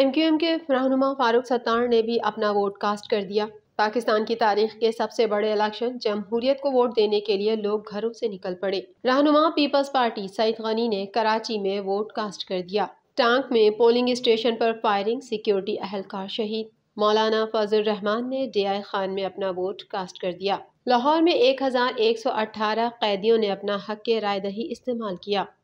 M Q M के रहनुमा फारूक सत्तार ने भी अपना वोट कास्ट कर दिया पाकिस्तान की तारीख के सबसे बड़े इलेक्शन जमहूरियत को वोट देने के लिए लोग घरों से निकल पड़े रहनुमा पीपल्स पार्टी सईद गनी ने कराची में वोट कास्ट कर दिया टांग में पोलिंग स्टेशन पर फायरिंग सिक्योरिटी अहलकार शहीद मौलाना फजल रहमान ने आई खान में अपना वोट कास्ट कर दिया लाहौर में 1118 कैदियों ने अपना हक के रायदही इस्तेमाल किया